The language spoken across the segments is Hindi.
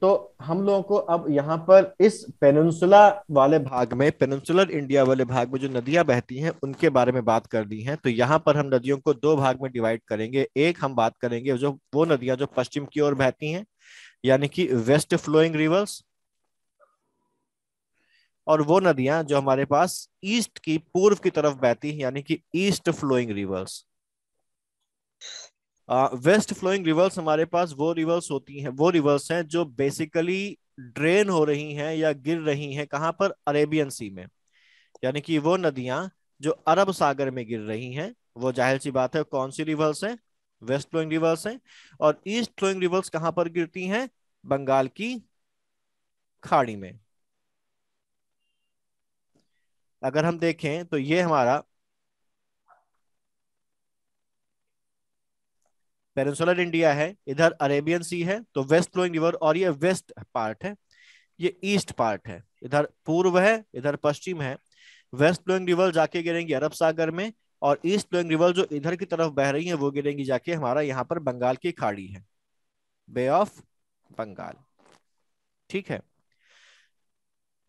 तो हम लोगों को अब यहाँ पर इस पेनसुला वाले भाग में पेनसुलर इंडिया वाले भाग में जो नदियां बहती हैं उनके बारे में बात करनी है तो यहाँ पर हम नदियों को दो भाग में डिवाइड करेंगे एक हम बात करेंगे जो वो नदियां जो पश्चिम की ओर बहती हैं यानी कि वेस्ट फ्लोइंग रिवर्स और वो नदियां जो हमारे पास ईस्ट की पूर्व की तरफ बहती हैं यानी कि east flowing rivers west flowing rivers हमारे पास वो रिवर्स होती हैं वो रिवर्स हैं जो बेसिकली ड्रेन हो रही हैं या गिर रही हैं कहाँ पर अरेबियन सी में यानी कि वो नदियां जो अरब सागर में गिर रही हैं वो जाहिर सी बात है कौन सी रिवर्स हैं वेस्ट फ्लोइंग रिवर्स हैं और ईस्ट फ्लोइंग रिवर्स कहाँ पर गिरती हैं बंगाल की खाड़ी में अगर हम देखें तो ये हमारा पेरेंसुलर इंडिया है इधर अरेबियन सी है तो वेस्ट फ्लोइंग रिवर और ये वेस्ट पार्ट है ये ईस्ट पार्ट है इधर पूर्व है इधर पश्चिम है वेस्ट फ्लोइंग रिवर जाके गिरेंगी अरब सागर में और ईस्ट फ्लोइंग रिवर जो इधर की तरफ बह रही है वो गिरेंगी जाके हमारा यहाँ पर बंगाल की खाड़ी है बे ऑफ बंगाल ठीक है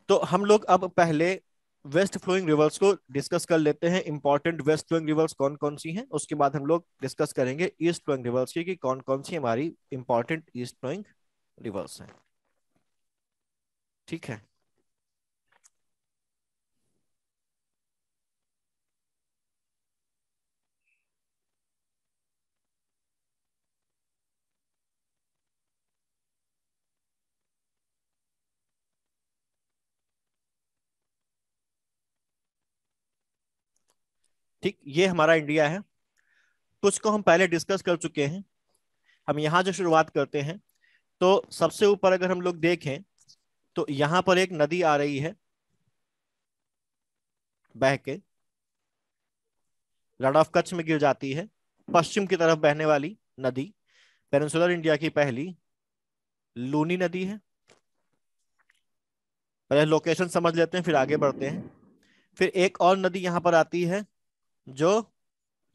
तो हम लोग अब पहले वेस्ट फ्लोइंग रिवर्स को डिस्कस कर लेते हैं इंपॉर्टेंट वेस्ट फ्लोइंग रिवर्स कौन कौन सी हैं उसके बाद हम लोग डिस्कस करेंगे ईस्ट फ्लोइंग रिवर्स की कि कौन कौन सी हमारी इंपॉर्टेंट ईस्ट फ्लोइंग रिवर्स हैं ठीक है ठीक ये हमारा इंडिया है कुछ तो को हम पहले डिस्कस कर चुके हैं हम यहाँ जो शुरुआत करते हैं तो सबसे ऊपर अगर हम लोग देखें तो यहाँ पर एक नदी आ रही है बह के रड ऑफ कच्छ में गिर जाती है पश्चिम की तरफ बहने वाली नदी पेनसुलर इंडिया की पहली लूनी नदी है पहले लोकेशन समझ लेते हैं फिर आगे बढ़ते हैं फिर एक और नदी यहाँ पर आती है जो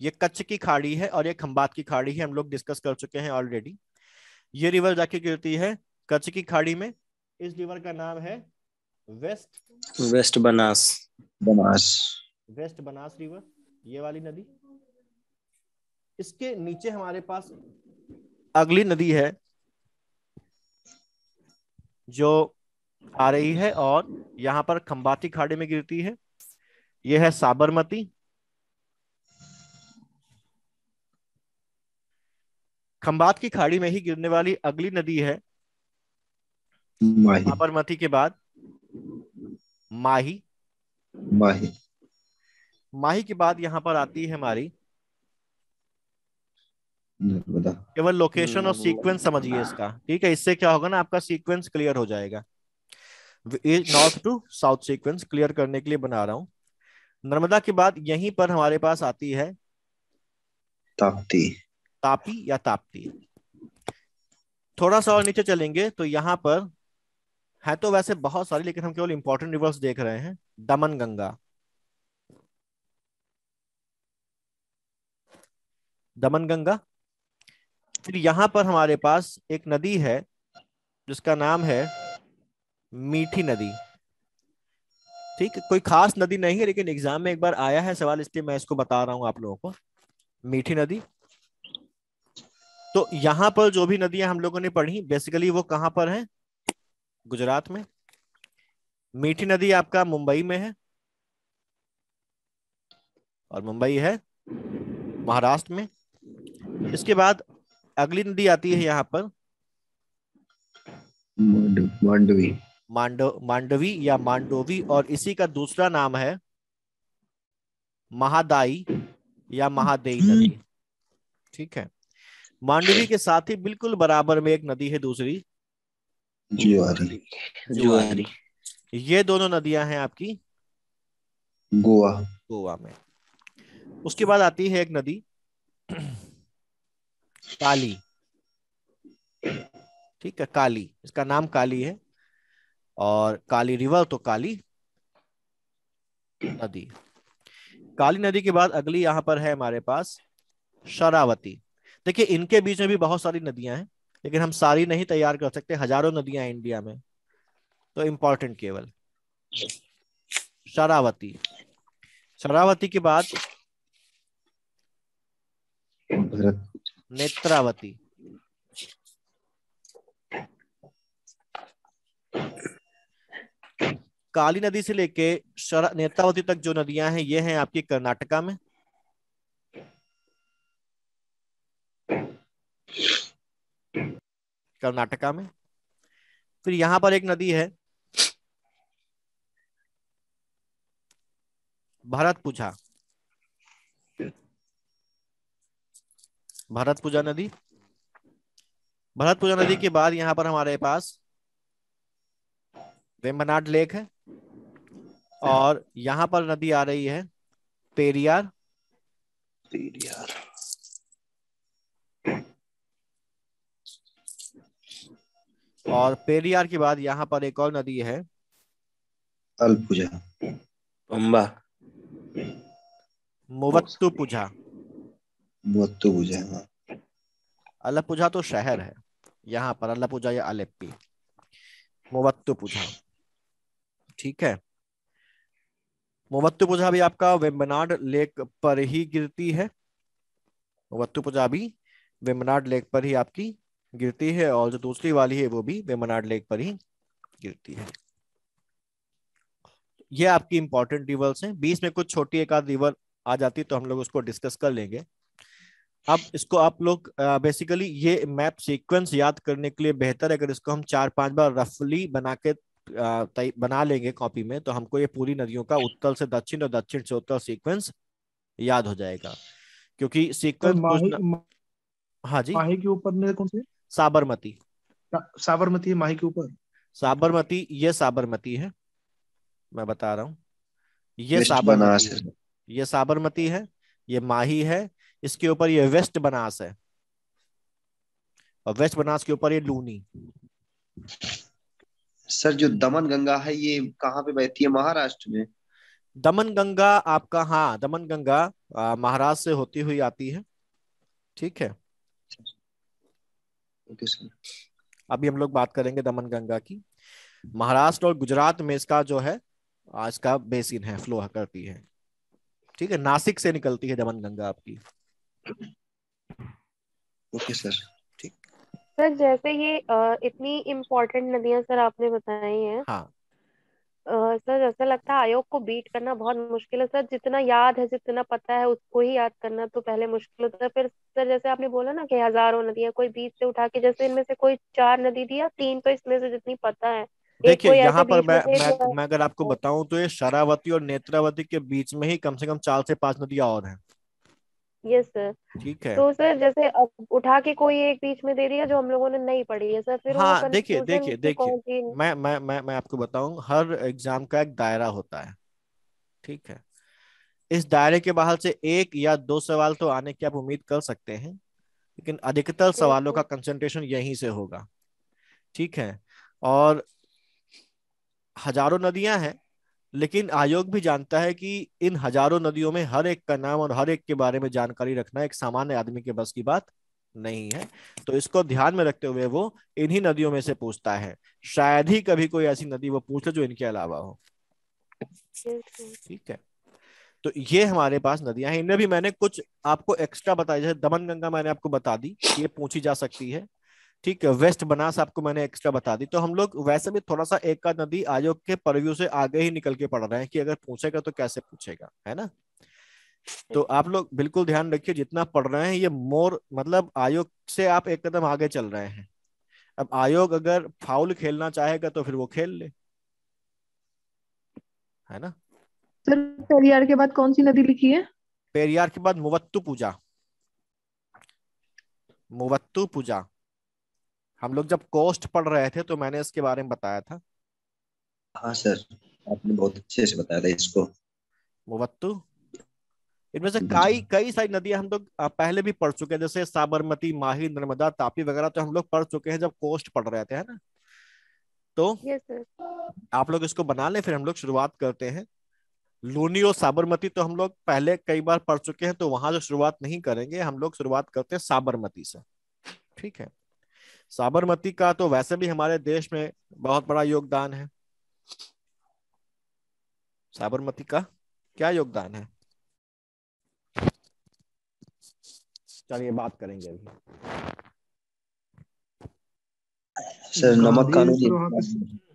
ये कच्छ की खाड़ी है और ये खंबात की खाड़ी है हम लोग डिस्कस कर चुके हैं ऑलरेडी ये रिवर जाके गिरती है कच्छ की खाड़ी में इस रिवर का नाम है west west Banas Banas west Banas river ये वाली नदी इसके नीचे हमारे पास अगली नदी है जो आ रही है और यहाँ पर खंबाती खाड़ी में गिरती है यह है साबरमती खंबात की खाड़ी में ही गिरने वाली अगली नदी है साबरमती के बाद माही माही माही के बाद यहां पर आती है हमारी केवल लोकेशन और सीक्वेंस समझिए इसका ठीक है इससे क्या होगा ना आपका सीक्वेंस क्लियर हो जाएगा north to south sequence clear करने के लिए बना रहा हूं नर्मदा के बाद यहीं पर हमारे पास आती है ताप्ती तापी या ताप्ती थोड़ा सा और नीचे चलेंगे तो यहां पर है तो वैसे बहुत सारी लेकिन हम केवल इंपॉर्टेंट रिवर्स देख रहे हैं दमन गंगा दमन गंगा फिर यहां पर हमारे पास एक नदी है जिसका नाम है मीठी नदी ठीक कोई खास नदी नहीं है लेकिन एग्जाम में एक बार आया है सवाल इसलिए मैं इसको बता रहा हूं आप लोगों को मीठी नदी तो यहां पर जो भी नदियां हम लोगों ने पढ़ी बेसिकली वो कहां पर है गुजरात में मीठी नदी आपका मुंबई में है और मुंबई है महाराष्ट्र में इसके बाद अगली नदी आती है यहां पर मांडवी मांडव मांडवी या मांडोवी और इसी का दूसरा नाम है महादाई या महादेई नदी हम्म। ठीक है मांडवी के साथ ही बिल्कुल बराबर में एक नदी है दूसरी जुआरी जुआरी ये दोनों नदियां हैं आपकी गोवा गोवा में उसके बाद आती है एक नदी काली ठीक है काली इसका नाम काली है और काली रिवर तो काली नदी काली नदी के बाद अगली यहां पर है हमारे पास शरावती देखिए इनके बीच में भी बहुत सारी नदियां हैं लेकिन हम सारी नहीं तैयार कर सकते हजारों नदियां हैं इंडिया में तो इम्पोर्टेंट केवल शरावती शरावती के बाद नेत्रावती काली नदी से लेके नेत्रावती तक जो नदियां हैं ये हैं आपकी कर्नाटका में कर्नाटका में फिर यहां पर एक नदी है भारत पूजा भारत पूजा नदी भरत पूजा नदी के बाद यहां पर हमारे पास वेम्बनाड लेक है और यहां पर नदी आ रही है पेरियार पेरियार और पेरियार के बाद यहाँ पर एक और नदी है अलपुजा पंबा मुवत्तुपुझा मुवत्तुपुझा हाँ अलपुजा तो शहर है यहाँ पर अलपुजा या अलेप्पी मुवत्तुपुझा ठीक है पूजा भी आपका वेम्बनाड लेक पर ही गिरती है पूजा भी वेम्बनाड लेक पर ही आपकी गिरती है और जो दूसरी वाली है वो भी वेमनाड लेक पर ही गिरती है ये आपकी इंपॉर्टेंट रिवर्स हैं बीच में कुछ छोटी एक आध रिवर आ जाती है तो हम लोग उसको डिस्कस कर लेंगे अब इसको आप लोग बेसिकली ये मैप सीक्वेंस याद करने के लिए बेहतर है अगर इसको हम चार पांच बार रफली बना के बना लेंगे कॉपी में तो हमको ये पूरी नदियों का उत्तर से दक्षिण और दक्षिण से उत्तर सीक्वेंस याद हो जाएगा क्योंकि सीक्वेंस तो न... हाँ जी माही के ऊपर कौन से साबरमती साबरमती है माही के ऊपर साबरमती ये साबरमती है मैं बता रहा हूँ ये साबरमती ये साबरमती है ये माही है इसके ऊपर ये वेस्ट बनास है और वेस्ट बनास के ऊपर ये लूनी सर जो दमन गंगा है ये कहाँ पे बहती है महाराष्ट्र में दमन गंगा आपका हाँ दमन गंगा महाराष्ट्र से होती हुई आती है ठीक है अभी हम लोग बात करेंगे दमन गंगा की महाराष्ट्र और गुजरात में इसका जो है आज का बेसिन है फ्लो करती है ठीक है नासिक से निकलती है दमन गंगा आपकी ओके सर ठीक सर जैसे ये इतनी इम्पोर्टेंट नदियां सर आपने बताई हैं हाँ सर ऐसा लगता है आयोग को बीट करना बहुत मुश्किल है सर जितना याद है जितना पता है उसको ही याद करना तो पहले मुश्किल होता है फिर सर जैसे आपने बोला ना कि हजारों नदियां कोई बीच से उठा के जैसे इनमें से कोई चार नदी दिया तीन तो इसमें से जितनी पता है देखिए यहाँ पर मैं मैं, मैं अगर आपको बताऊं तो ये शरावती और नेत्रावती के बीच में ही कम से कम चार से पांच नदियां और हैं यस सर ठीक है तो सर जैसे अब उठा के कोई एक बीच में दे दिया जो हम लोगों ने नहीं पढ़ी है सर फिर हाँ देखिए देखिए देखिए मैं मैं मैं मैं आपको बताऊं हर एग्जाम का एक दायरा होता है ठीक है इस दायरे के बाहर से एक या दो सवाल तो आने की आप उम्मीद कर सकते हैं लेकिन अधिकतर सवालों का कंसंट्रेशन यहीं से होगा ठीक है और हजारों नदियां हैं लेकिन आयोग भी जानता है कि इन हजारों नदियों में हर एक का नाम और हर एक के बारे में जानकारी रखना एक सामान्य आदमी के बस की बात नहीं है तो इसको ध्यान में रखते हुए वो इन्हीं नदियों में से पूछता है शायद ही कभी कोई ऐसी नदी वो पूछ ले जो इनके अलावा हो ठीक है तो ये हमारे पास नदियां हैं इनमें भी मैंने कुछ आपको एक्स्ट्रा बताया जैसे दमन गंगा मैंने आपको बता दी ये पूछी जा सकती है ठीक है वेस्ट बनास आपको मैंने एक्स्ट्रा बता दी तो हम लोग वैसे भी थोड़ा सा एक का नदी आयोग के परव्यू से आगे ही निकल के पढ़ रहे हैं कि अगर पूछेगा तो कैसे पूछेगा है ना तो आप लोग बिल्कुल ध्यान रखिए जितना पढ़ रहे हैं ये मोर मतलब आयोग से आप एक कदम आगे चल रहे हैं अब आयोग अगर फाउल खेलना चाहेगा तो फिर वो खेल ले है ना सर पेरियार के बाद कौन सी नदी लिखी है पेरियार के बाद मुवत्तु पूजा मुवत्तु पूजा हम लोग जब कॉस्ट पढ़ रहे थे तो मैंने इसके बारे में बताया था हाँ सर आपने बहुत अच्छे से बताया था इसको मुवत्तु इनमें से कई कई सारी नदियां हम लोग पहले भी पढ़ चुके हैं जैसे साबरमती माही नर्मदा तापी वगैरह तो हम लोग पढ़ चुके हैं जब कोस्ट पढ़ रहे थे है ना तो आप लोग इसको बना ले फिर हम लोग शुरुआत करते हैं लूनी और साबरमती तो हम लोग पहले कई बार पढ़ चुके हैं तो वहां से शुरुआत नहीं करेंगे हम लोग शुरुआत करते हैं साबरमती से ठीक है साबरमती का तो वैसे भी हमारे देश में बहुत बड़ा योगदान है साबरमती का क्या योगदान है चलिए बात करेंगे अभी सर नमक कानून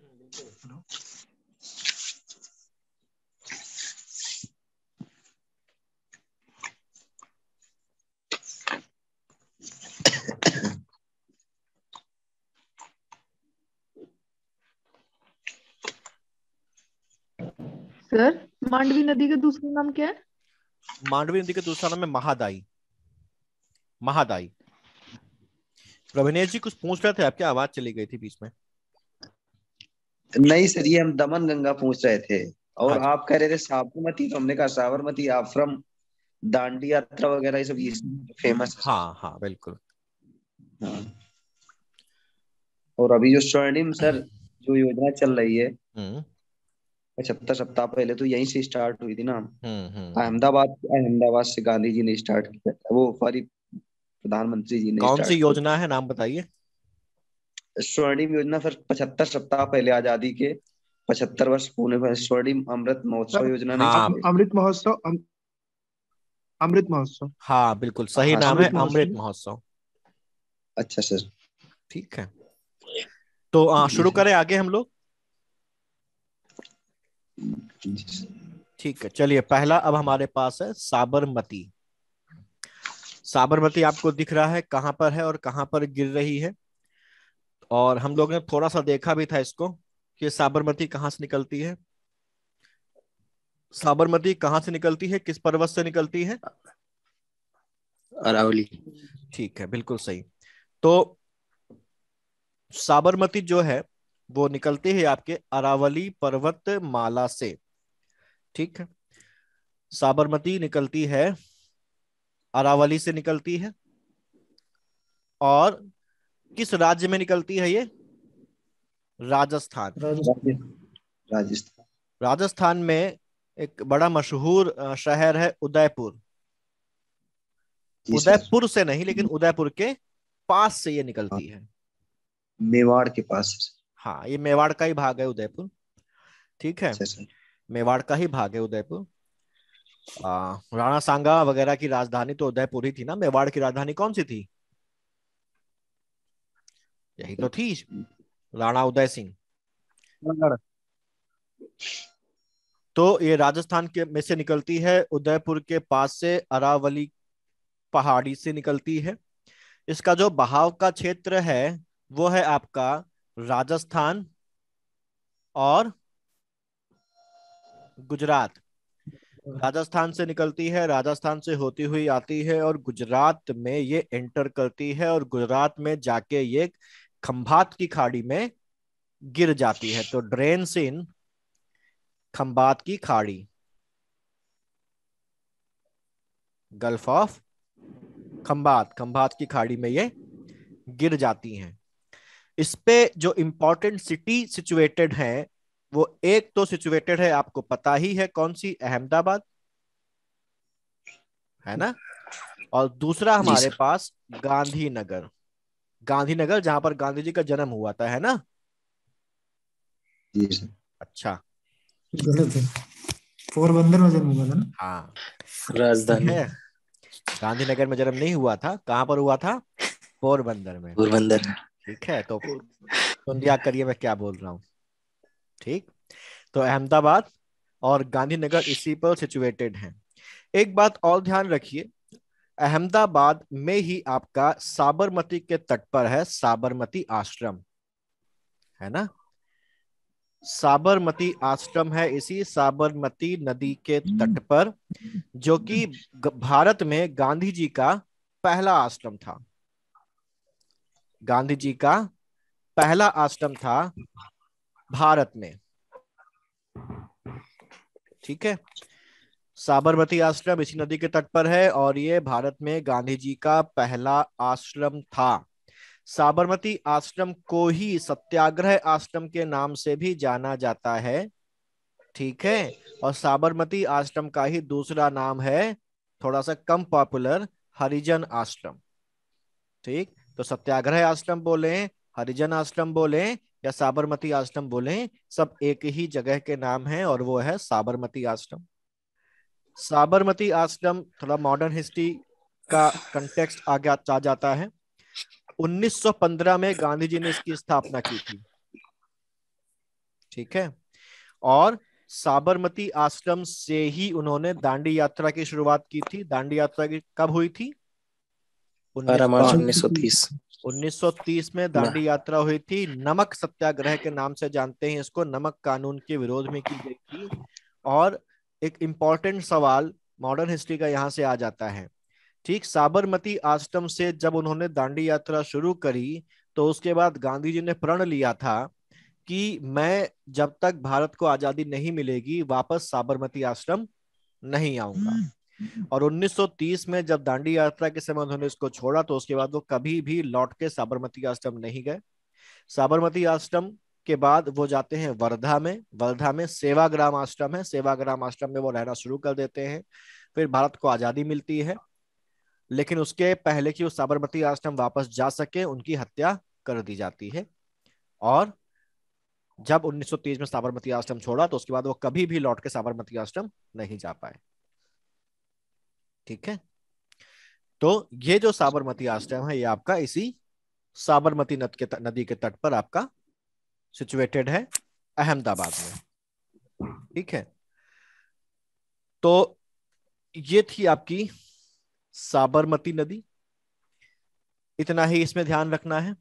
सर मांडवी नदी का दूसरा नाम क्या है मांडवी नदी का दूसरा नाम है महादाई महादाई प्रभिनेश जी कुछ पूछ रहे थे आपकी आवाज चली गई थी बीच में नहीं सर ये हम दमन गंगा पूछ रहे थे और हाँ। आप कह रहे थे साबरमती तो हमने कहा साबरमती आप फ्रॉम दांडी यात्रा वगैरह ये सब ये फेमस तो हाँ हाँ बिल्कुल हाँ। और अभी जो स्वर्णिम सर जो योजना चल रही है हम्म। पचहत्तर सप्ताह पहले तो यहीं से स्टार्ट हुई थी ना हम्म, हम्म, हम्म। अहमदाबाद अहमदाबाद से गांधी जी ने स्टार्ट किया वो सॉरी प्रधानमंत्री जी ने कौन सी योजना है नाम बताइए स्वर्णिम योजना सर पचहत्तर सप्ताह पहले आजादी के पचहत्तर वर्ष पूरे पर स्वर्णिम अमृत महोत्सव योजना हाँ, अमृत महोत्सव अमृत महोत्सव हाँ बिल्कुल सही हाँ, नाम है अमृत महोत्सव अच्छा सर ठीक है तो शुरू करें आगे हम लोग ठीक है चलिए पहला अब हमारे पास है साबरमती साबरमती आपको दिख रहा है कहां पर है और कहां पर गिर रही है और हम लोग ने थोड़ा सा देखा भी था इसको कि साबरमती कहां से निकलती है साबरमती कहां से निकलती है किस पर्वत से निकलती है अरावली ठीक है बिल्कुल सही तो साबरमती जो है वो निकलते हैं आपके अरावली पर्वत माला से ठीक है साबरमती निकलती है अरावली से निकलती है और किस राज्य में निकलती है ये राजस्थान राजस्थान राजस्थान में एक बड़ा मशहूर शहर है उदयपुर उदयपुर से नहीं लेकिन उदयपुर के पास से ये निकलती हाँ। है मेवाड़ के पास हाँ ये मेवाड़ का ही भाग है उदयपुर ठीक है अच्छा, अच्छा। मेवाड़ का ही भाग है उदयपुर राणा सांगा वगैरह की राजधानी तो उदयपुर ही थी ना मेवाड़ की राजधानी कौन सी थी यही तो थी राणा उदय सिंह तो ये राजस्थान के में से निकलती है उदयपुर के पास से अरावली पहाड़ी से निकलती है इसका जो बहाव का क्षेत्र है वो है आपका राजस्थान और गुजरात राजस्थान से निकलती है राजस्थान से होती हुई आती है और गुजरात में ये एंटर करती है और गुजरात में जाके ये खंभात की खाड़ी में गिर जाती है तो ड्रेन सीन खंभात की खाड़ी गल्फ ऑफ खंभात खंभात की खाड़ी में ये गिर जाती हैं इस पे जो इम्पोर्टेंट सिटी सिचुएटेड है वो एक तो सिचुएटेड है आपको पता ही है कौन सी अहमदाबाद है ना और दूसरा हमारे पास गांधीनगर गांधीनगर जहां पर गांधी जी का जन्म हुआ था है ना जी अच्छा गलत है पोरबंदर में जन्म हुआ था ना हाँ राजधानी गांधीनगर में जन्म नहीं हुआ था कहां पर हुआ था पोरबंदर में पोरबंदर ठीक है तो सुन लिया करिए मैं क्या बोल रहा हूँ ठीक तो अहमदाबाद और गांधीनगर इसी पर सिचुएटेड हैं एक बात और ध्यान रखिए अहमदाबाद में ही आपका साबरमती के तट पर है साबरमती आश्रम है ना साबरमती आश्रम है इसी साबरमती नदी के तट पर जो कि भारत में गांधी जी का पहला आश्रम था गांधी जी का पहला आश्रम था भारत में ठीक है साबरमती आश्रम इसी नदी के तट पर है और ये भारत में गांधी जी का पहला आश्रम था साबरमती आश्रम को ही सत्याग्रह आश्रम के नाम से भी जाना जाता है ठीक है और साबरमती आश्रम का ही दूसरा नाम है थोड़ा सा कम पॉपुलर हरिजन आश्रम ठीक तो सत्याग्रह आश्रम बोले हरिजन आश्रम बोले या साबरमती आश्रम बोले सब एक ही जगह के नाम है और वो है साबरमती आश्रम साबरमती आश्रम थोड़ा मॉडर्न हिस्ट्री का कंटेक्स्ट आगे आ जाता है 1915 में गांधी जी ने इसकी स्थापना की थी ठीक है और साबरमती आश्रम से ही उन्होंने दांडी यात्रा की शुरुआत की थी दांडी यात्रा की कब हुई थी उन्नीस 1930 में दांडी यात्रा हुई थी नमक सत्याग्रह के नाम से जानते हैं इसको नमक कानून के विरोध में की गई थी और एक इम्पोर्टेंट सवाल मॉडर्न हिस्ट्री का यहाँ से आ जाता है ठीक साबरमती आश्रम से जब उन्होंने दांडी यात्रा शुरू करी तो उसके बाद गांधी जी ने प्रण लिया था कि मैं जब तक भारत को आजादी नहीं मिलेगी वापस साबरमती आश्रम नहीं आऊंगा हम्म। और 1930 में जब दांडी यात्रा के समय उन्होंने इसको छोड़ा तो उसके बाद वो कभी भी लौट के साबरमती आश्रम नहीं गए साबरमती आश्रम के बाद वो जाते हैं वर्धा में वर्धा में सेवाग्राम आश्रम है सेवाग्राम आश्रम में वो रहना शुरू कर देते हैं फिर भारत को आजादी मिलती है लेकिन उसके पहले कि वो साबरमती आश्रम वापस जा सके उनकी हत्या कर दी जाती है और जब 1930 में साबरमती आश्रम छोड़ा तो उसके बाद वो कभी भी लौट के साबरमती आश्रम नहीं जा पाए ठीक है तो ये जो साबरमती आश्रम है ये आपका इसी साबरमती नद के नदी के तट पर आपका सिचुएटेड है अहमदाबाद में ठीक है तो ये थी आपकी साबरमती नदी इतना ही इसमें ध्यान रखना है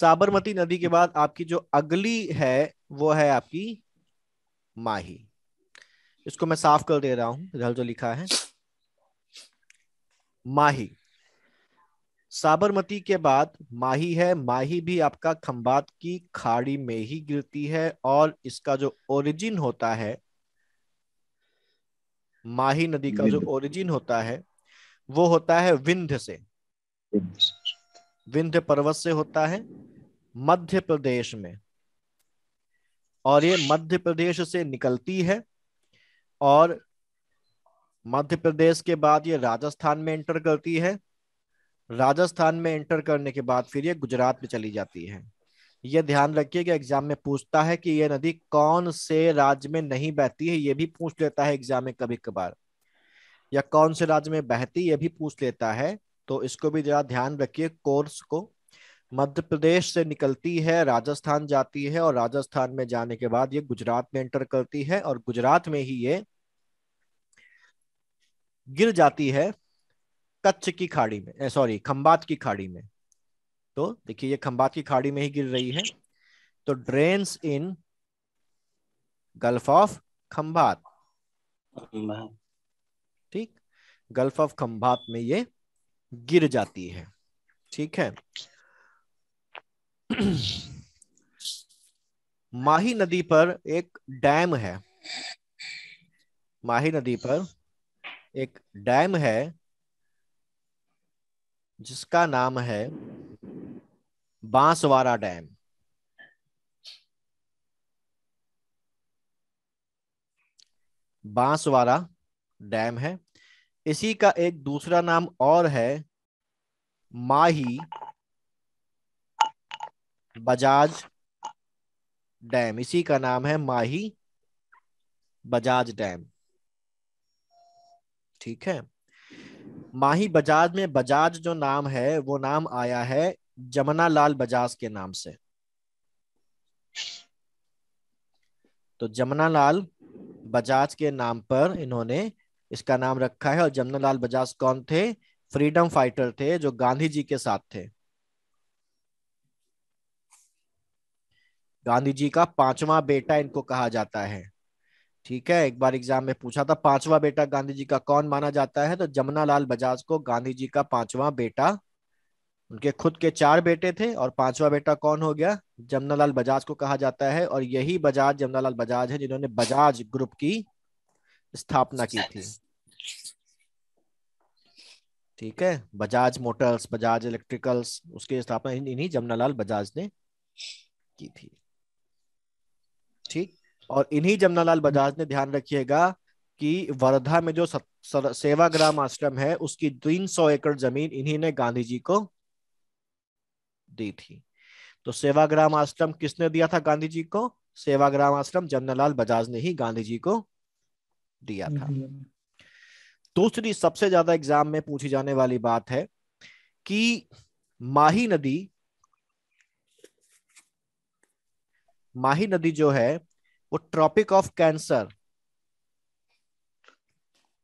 साबरमती नदी के बाद आपकी जो अगली है वो है आपकी माही इसको मैं साफ कर दे रहा हूं जल जो लिखा है माही साबरमती के बाद माही है माही भी आपका खंबात की खाड़ी में ही गिरती है और इसका जो ओरिजिन होता है माही नदी का जो ओरिजिन होता है वो होता है विंध्य से विंध्य पर्वत से होता है मध्य प्रदेश में और ये मध्य प्रदेश से निकलती है और मध्य प्रदेश के बाद ये राजस्थान में एंटर करती है राजस्थान में एंटर करने के बाद फिर ये गुजरात में चली जाती है ये ध्यान रखिए कि एग्जाम में पूछता है कि ये नदी कौन से राज्य में नहीं बहती है ये भी पूछ लेता है एग्जाम में कभी कभार या कौन से राज्य में बहती ये भी पूछ लेता है तो इसको भी जरा ध्यान रखिए कोर्स को मध्य प्रदेश से निकलती है राजस्थान जाती है और राजस्थान में जाने के बाद ये गुजरात में एंटर करती है और गुजरात में ही ये गिर जाती है कच्छ की खाड़ी में सॉरी खम्बात की खाड़ी में तो देखिए ये खम्बात की खाड़ी में ही गिर रही है तो drains in gulf of Khambhat ठीक गल्फ ऑफ खम्बात में ये गिर जाती है ठीक है माही नदी पर एक डैम है माही नदी पर एक डैम है जिसका नाम है बांसवारा डैम बांसवारा डैम है इसी का एक दूसरा नाम और है माही बजाज डैम इसी का नाम है माही बजाज डैम ठीक है माही बजाज में बजाज जो नाम है वो नाम आया है जमुना लाल बजाज के नाम से तो जमुना लाल बजाज के नाम पर इन्होंने इसका नाम रखा है और जमुना लाल बजाज कौन थे फ्रीडम फाइटर थे जो गांधी जी के साथ थे गांधी जी का पांचवा बेटा इनको कहा जाता है ठीक है एक बार एग्जाम में पूछा था पांचवा बेटा गांधी जी का कौन माना जाता है तो जमुना लाल बजाज को गांधी जी का पांचवा बेटा उनके खुद के चार बेटे थे और पांचवा बेटा कौन हो गया जमुना लाल बजाज को कहा जाता है और यही बजाज लाल बजाज है जिन्होंने बजाज ग्रुप की स्थापना की थी ठीक है बजाज मोटर्स बजाज इलेक्ट्रिकल्स उसकी स्थापना इन्हीं जमुनालाल बजाज ने की थी ठीक और इन्हीं जमनालाल हम्म। बजाज ने ध्यान रखिएगा कि वर्धा में जो सेवाग्राम आश्रम है उसकी 300 एकड़ जमीन इन्हीं ने गांधी जी को दी थी तो सेवाग्राम आश्रम किसने दिया था गांधी जी को सेवाग्राम आश्रम जमनालाल बजाज ने ही गांधी जी को दिया था हम्म। दूसरी सबसे ज्यादा एग्जाम में पूछी जाने वाली बात है कि माही नदी माही नदी जो है वो ट्रॉपिक ऑफ कैंसर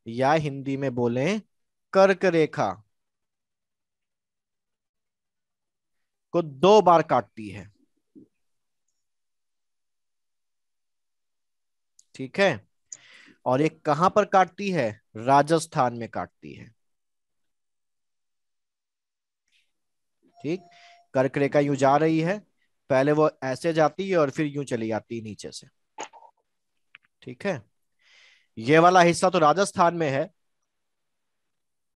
या हिंदी में बोले कर्क रेखा को दो बार काटती है ठीक है और ये कहां पर काटती है राजस्थान में काटती है ठीक कर्क रेखा यूं जा रही है पहले वो ऐसे जाती है और फिर यूं चली जाती है नीचे से ठीक है ये वाला हिस्सा तो राजस्थान में है